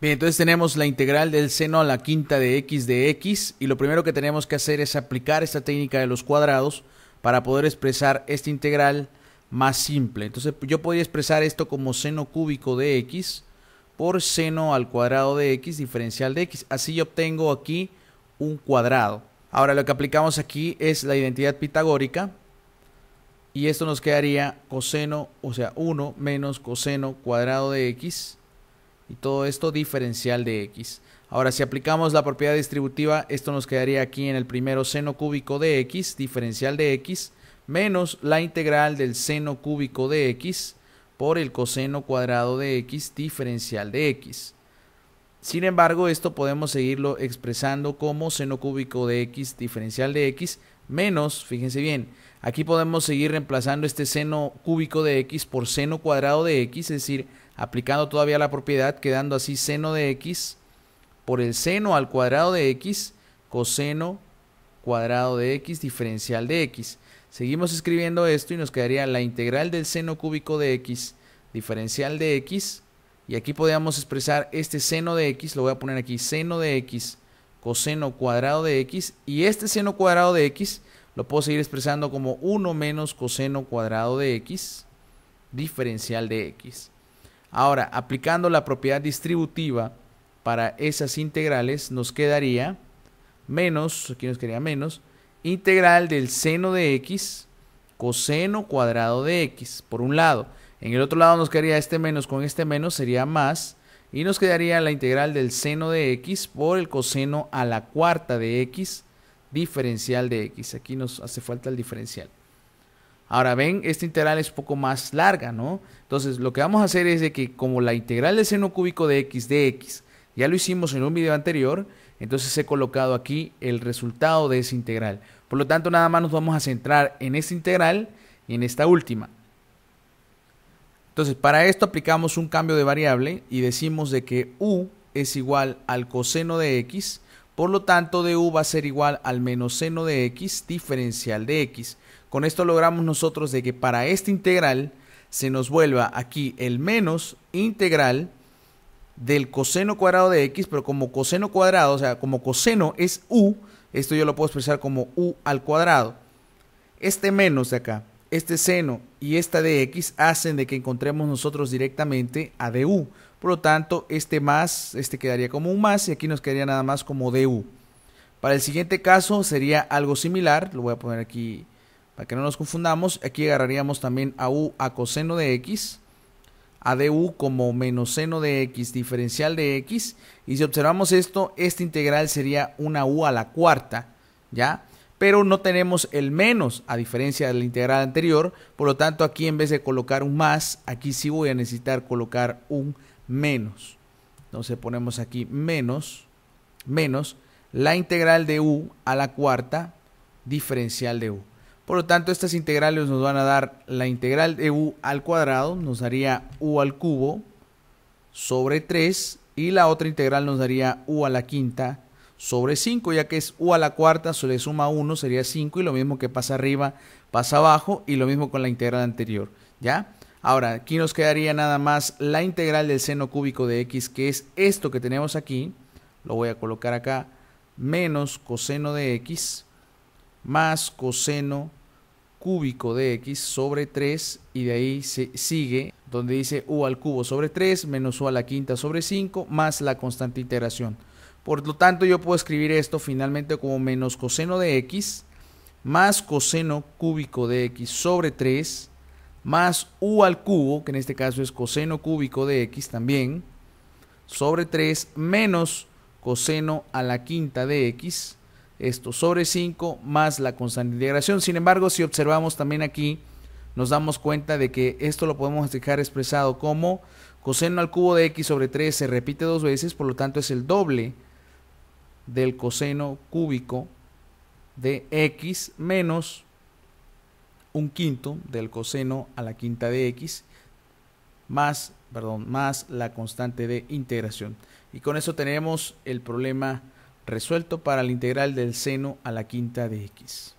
Bien, entonces tenemos la integral del seno a la quinta de x de x y lo primero que tenemos que hacer es aplicar esta técnica de los cuadrados para poder expresar esta integral más simple. Entonces yo podría expresar esto como seno cúbico de x por seno al cuadrado de x diferencial de x. Así yo obtengo aquí un cuadrado. Ahora lo que aplicamos aquí es la identidad pitagórica y esto nos quedaría coseno, o sea, 1 menos coseno cuadrado de x y todo esto diferencial de x. Ahora, si aplicamos la propiedad distributiva, esto nos quedaría aquí en el primero seno cúbico de x, diferencial de x, menos la integral del seno cúbico de x por el coseno cuadrado de x diferencial de x. Sin embargo, esto podemos seguirlo expresando como seno cúbico de x diferencial de x menos, fíjense bien, aquí podemos seguir reemplazando este seno cúbico de x por seno cuadrado de x, es decir, aplicando todavía la propiedad, quedando así seno de x por el seno al cuadrado de x, coseno cuadrado de x diferencial de x. Seguimos escribiendo esto y nos quedaría la integral del seno cúbico de x diferencial de x. Y aquí podríamos expresar este seno de x, lo voy a poner aquí, seno de x coseno cuadrado de x y este seno cuadrado de x lo puedo seguir expresando como 1 menos coseno cuadrado de x diferencial de x. Ahora, aplicando la propiedad distributiva para esas integrales nos quedaría menos, aquí nos quedaría menos, integral del seno de x coseno cuadrado de x, por un lado. En el otro lado nos quedaría este menos con este menos, sería más y nos quedaría la integral del seno de x por el coseno a la cuarta de x diferencial de x. Aquí nos hace falta el diferencial. Ahora ven, esta integral es un poco más larga, ¿no? Entonces lo que vamos a hacer es de que como la integral del seno cúbico de x de x, ya lo hicimos en un video anterior, entonces he colocado aquí el resultado de esa integral. Por lo tanto, nada más nos vamos a centrar en esta integral y en esta última. Entonces, para esto aplicamos un cambio de variable y decimos de que u es igual al coseno de x, por lo tanto u va a ser igual al menos seno de x diferencial de x. Con esto logramos nosotros de que para esta integral se nos vuelva aquí el menos integral del coseno cuadrado de x, pero como coseno cuadrado, o sea, como coseno es u, esto yo lo puedo expresar como u al cuadrado. Este menos de acá este seno y esta de x hacen de que encontremos nosotros directamente a du. Por lo tanto, este más, este quedaría como un más y aquí nos quedaría nada más como du. Para el siguiente caso sería algo similar, lo voy a poner aquí para que no nos confundamos. Aquí agarraríamos también a u a coseno de x, a du como menos seno de x diferencial de x. Y si observamos esto, esta integral sería una u a la cuarta, ¿ya? pero no tenemos el menos, a diferencia de la integral anterior. Por lo tanto, aquí en vez de colocar un más, aquí sí voy a necesitar colocar un menos. Entonces ponemos aquí menos, menos la integral de u a la cuarta diferencial de u. Por lo tanto, estas integrales nos van a dar la integral de u al cuadrado, nos daría u al cubo sobre 3, y la otra integral nos daría u a la quinta sobre 5, ya que es u a la cuarta, se le suma 1, sería 5, y lo mismo que pasa arriba, pasa abajo, y lo mismo con la integral anterior, ¿ya? Ahora, aquí nos quedaría nada más la integral del seno cúbico de x, que es esto que tenemos aquí, lo voy a colocar acá, menos coseno de x, más coseno cúbico de x sobre 3 y de ahí se sigue donde dice u al cubo sobre 3 menos u a la quinta sobre 5 más la constante integración. Por lo tanto, yo puedo escribir esto finalmente como menos coseno de x más coseno cúbico de x sobre 3 más u al cubo, que en este caso es coseno cúbico de x también, sobre 3 menos coseno a la quinta de x, esto sobre 5 más la constante de integración. Sin embargo, si observamos también aquí, nos damos cuenta de que esto lo podemos dejar expresado como coseno al cubo de x sobre 3 se repite dos veces, por lo tanto es el doble del coseno cúbico de x menos un quinto del coseno a la quinta de x más, más la constante de integración. Y con eso tenemos el problema resuelto para la integral del seno a la quinta de x.